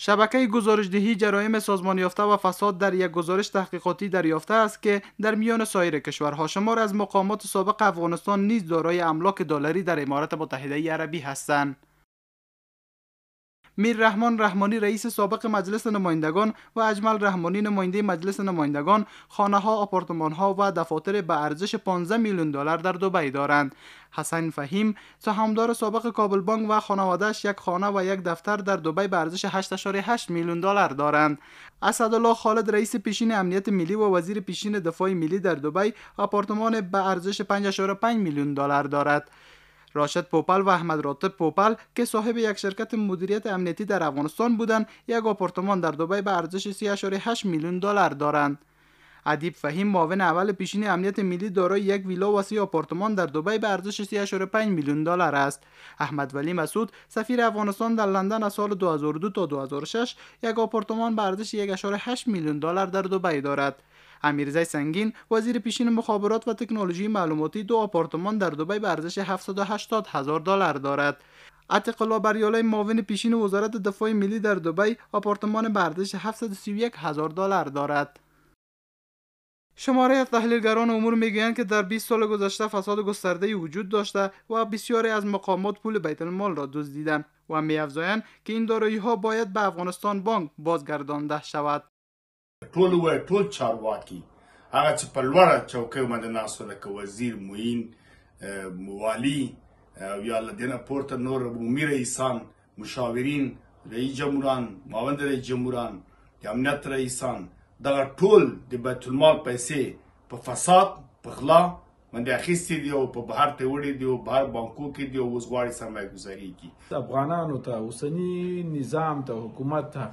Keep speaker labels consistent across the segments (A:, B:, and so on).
A: شبکه گزارش دهی جرایم سازمان و فساد در یک گزارش تحقیقاتی دریافته است که در میان سایر کشورها شمار از مقامات سابق افغانستان نیز دارای املاک دلاری در امارات متحده عربی هستند میر رحمان رحمانی رئیس سابق مجلس نمایندگان و اجمل رحمانی نماینده مجلس نمایندگان خانه ها آپارتمان ها و دفاتر به ارزش 15 میلیون دلار در دبی دارند حسن فهیم سهامدار سابق کابل بانک و خانوادهش یک خانه و یک دفتر در دبی به ارزش 8.8 میلیون دلار دارند اسدالله خالد رئیس پیشین امنیت ملی و وزیر پیشین دفاع ملی در دبی آپارتمان به ارزش 5.5 میلیون دلار دارد راشد پوپل و احمد راتب پوپل که صاحب یک شرکت مدیریت امنیتی در افغانستان بودند یک آپارتمان در دبی به ارزش 3.8 میلیون دلار دارند ادیب فهیم معاون اول پیشین امنیت ملی دارای یک ویلا و سی آپارتمان در دبی به ارزش 3.5 میلیون دلار است احمد ولی مسعود سفیر افغانستان در لندن از سال 2002 تا 2006 یک آپارتمان به ارزش 1.8 میلیون دلار در دبی دارد امیرزای سنگین وزیر پیشین مخابرات و تکنولوژی معلوماتی دو آپارتمان در دبی به ارزش 780 هزار دلار دارد عتیق الله بریالی معاون پیشین وزارت دفاع ملی در دبی آپارتمان به ارزش 731 هزار دلار دارد شماره از تحلیلگران امور میگویند که در 20 سال گذشته فساد گسترده وجود داشته و بسیاری از مقامات پول بیت المال را دزدیدند و میافزایند که این دارایی ها باید به افغانستان بانک بازگردانده شود ټول وای
B: ټول چارواکي هغه چې په لوړه چوکۍ باندې ناس لکه وزیر موین موالی یا لدینه پورته نور عمومي رئیسان مشاورین رئیس جمهوران ماوند رئیس جمهوران د امنیت رئیسان دا ټول د بیت المال پیسې په فساد په غلا باندې اخیستې دي او په بهر ته وړي دي او بهر
C: بانکو کې دي او وزغواړي سرمایه ګذاري کی افغانانو ته اوسنی نظام ته حکومت ته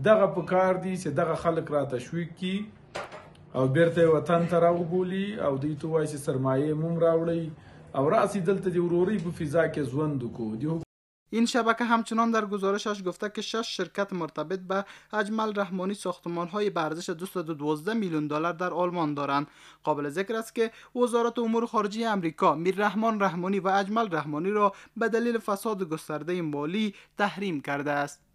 C: دغه په کار دي چې دغه خلک را تشویق کړي او بیرته وطن ته راوبولي او دوی ته وایي چې سرمایه موم راوړي او راسي دلته د
A: وروري په فضا کې ژوند وکړو این شبکه همچنان در گزارشش گفته که شش شرکت مرتبط به اجمل رحمانی ساختمان های به ارزش 212 میلیون دلار در آلمان دارند قابل ذکر است که وزارت امور خارجه امریکا میر رحمان رحمانی و اجمل رحمانی را به دلیل فساد گسترده مالی تحریم کرده است